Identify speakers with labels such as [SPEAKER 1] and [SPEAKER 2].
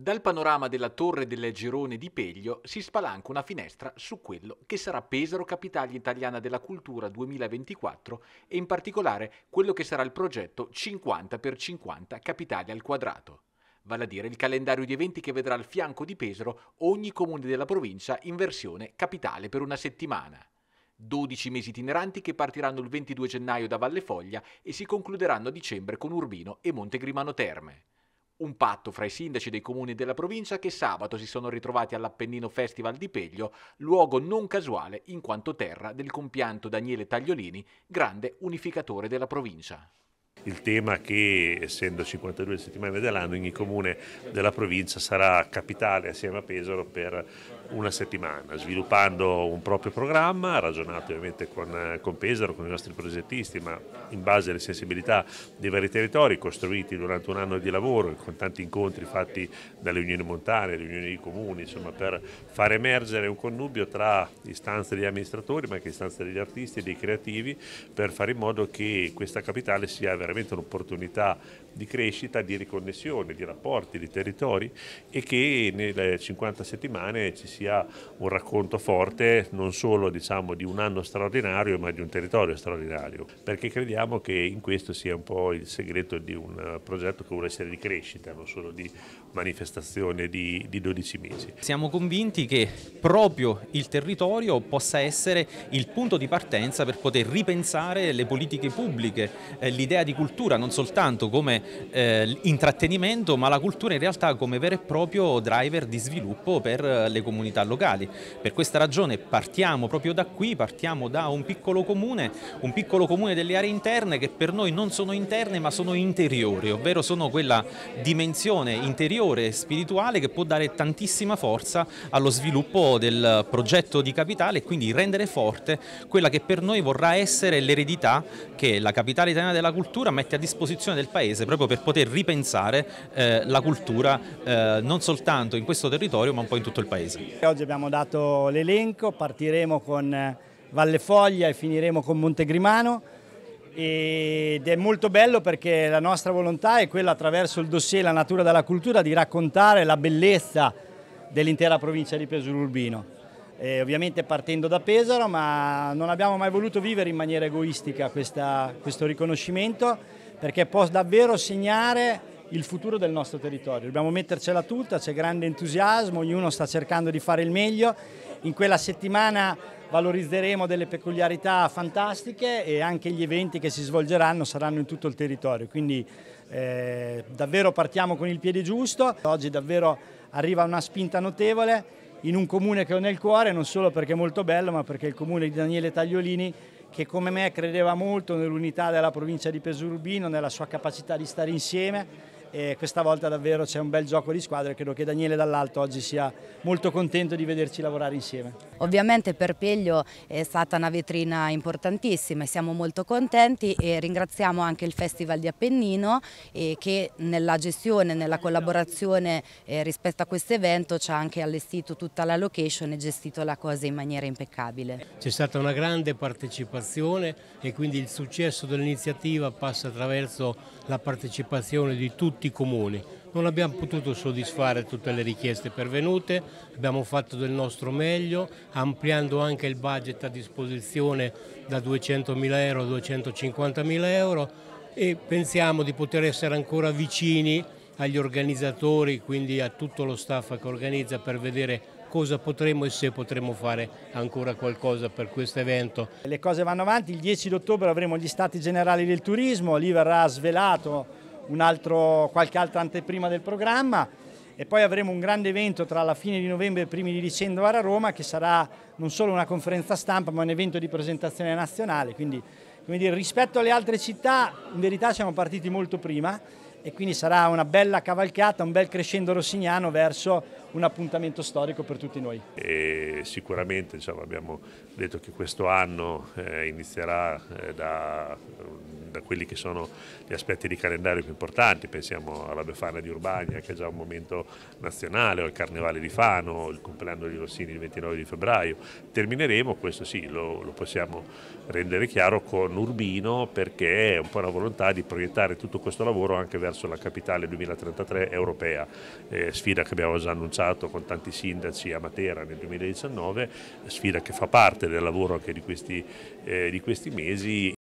[SPEAKER 1] Dal panorama della torre del Girone di Peglio si spalanca una finestra su quello che sarà Pesaro Capitale Italiana della Cultura 2024 e in particolare quello che sarà il progetto 50x50 Capitale al Quadrato, vale a dire il calendario di eventi che vedrà al fianco di Pesaro ogni comune della provincia in versione capitale per una settimana. 12 mesi itineranti che partiranno il 22 gennaio da Valle Foglia e si concluderanno a dicembre con Urbino e Montegrimano Terme. Un patto fra i sindaci dei comuni della provincia che sabato si sono ritrovati all'Appennino Festival di Peglio, luogo non casuale in quanto terra del compianto Daniele Tagliolini, grande unificatore della provincia.
[SPEAKER 2] Il tema che, essendo 52 settimane dell'anno, ogni comune della provincia sarà capitale assieme a Pesaro per una settimana, sviluppando un proprio programma, ragionato ovviamente con, con, Pesaro, con i nostri progettisti, ma in base alle sensibilità dei vari territori costruiti durante un anno di lavoro e con tanti incontri fatti dalle unioni montane, le unioni di comuni, insomma per far emergere un connubio tra istanze degli amministratori ma anche istanze degli artisti e dei creativi per fare in modo che questa capitale sia veramente un'opportunità di crescita, di riconnessione, di rapporti, di territori e che nelle 50 settimane ci sia sia un racconto forte non solo diciamo, di un anno straordinario ma di un territorio straordinario, perché crediamo che in questo sia un po' il segreto di un eh, progetto che vuole essere di crescita, non solo di manifestazione di, di 12 mesi.
[SPEAKER 3] Siamo convinti che proprio il territorio possa essere il punto di partenza per poter ripensare le politiche pubbliche, eh, l'idea di cultura non soltanto come eh, intrattenimento ma la cultura in realtà come vero e proprio driver di sviluppo per eh, le comunità comunità locali. Per questa ragione partiamo proprio da qui, partiamo da un piccolo comune, un piccolo comune delle aree interne che per noi non sono interne ma sono interiori, ovvero sono quella dimensione interiore e spirituale che può dare tantissima forza allo sviluppo del progetto di capitale e quindi rendere forte quella che per noi vorrà essere l'eredità che la capitale italiana della cultura mette a disposizione del Paese proprio per poter ripensare eh, la cultura eh, non soltanto in questo territorio ma un po' in tutto il Paese.
[SPEAKER 4] Oggi abbiamo dato l'elenco, partiremo con eh, Valle Foglia e finiremo con Montegrimano ed è molto bello perché la nostra volontà è quella attraverso il dossier La natura della cultura di raccontare la bellezza dell'intera provincia di Pesaro Urbino. E eh, ovviamente partendo da Pesaro, ma non abbiamo mai voluto vivere in maniera egoistica questa, questo riconoscimento perché può davvero segnare il futuro del nostro territorio. Dobbiamo mettercela tutta, c'è grande entusiasmo, ognuno sta cercando di fare il meglio. In quella settimana valorizzeremo delle peculiarità fantastiche e anche gli eventi che si svolgeranno saranno in tutto il territorio. Quindi eh, davvero partiamo con il piede giusto. Oggi davvero arriva una spinta notevole in un comune che ho nel cuore, non solo perché è molto bello, ma perché è il comune di Daniele Tagliolini che come me credeva molto nell'unità della provincia di Pesurubino, nella sua capacità di stare insieme e questa volta davvero c'è un bel gioco di squadra e credo che Daniele Dall'Alto oggi sia molto contento di vederci lavorare insieme. Ovviamente per Peglio è stata una vetrina importantissima e siamo molto contenti e ringraziamo anche il Festival di Appennino che nella gestione, nella collaborazione eh, rispetto a questo evento ci ha anche allestito tutta la location e gestito la cosa in maniera impeccabile.
[SPEAKER 5] C'è stata una grande partecipazione e quindi il successo dell'iniziativa passa attraverso la partecipazione di tutti tutti i comuni. Non abbiamo potuto soddisfare tutte le richieste pervenute, abbiamo fatto del nostro meglio, ampliando anche il budget a disposizione da 200.000 euro a 250.000 euro e pensiamo di poter essere ancora vicini agli organizzatori, quindi a tutto lo staff che organizza per vedere cosa potremo e se potremo fare
[SPEAKER 4] ancora qualcosa per questo evento. Le cose vanno avanti, il 10 ottobre avremo gli stati generali del turismo, lì verrà svelato altro, qualche altra anteprima del programma e poi avremo un grande evento tra la fine di novembre e i primi di dicembre a Roma che sarà non solo una conferenza stampa ma un evento di presentazione nazionale, quindi dire, rispetto alle altre città in verità siamo partiti molto prima e quindi sarà una bella cavalcata, un bel crescendo rossignano verso un appuntamento storico per tutti noi.
[SPEAKER 2] E sicuramente diciamo, abbiamo detto che questo anno eh, inizierà eh, da da quelli che sono gli aspetti di calendario più importanti, pensiamo alla Befana di Urbania che è già un momento nazionale, o al Carnevale di Fano, il compleanno di Rossini il 29 di febbraio. Termineremo, questo sì, lo, lo possiamo rendere chiaro, con Urbino perché è un po' la volontà di proiettare tutto questo lavoro anche verso la capitale 2033 europea, eh, sfida che abbiamo già annunciato con tanti sindaci a Matera nel 2019, sfida che fa parte del lavoro anche di questi, eh, di questi mesi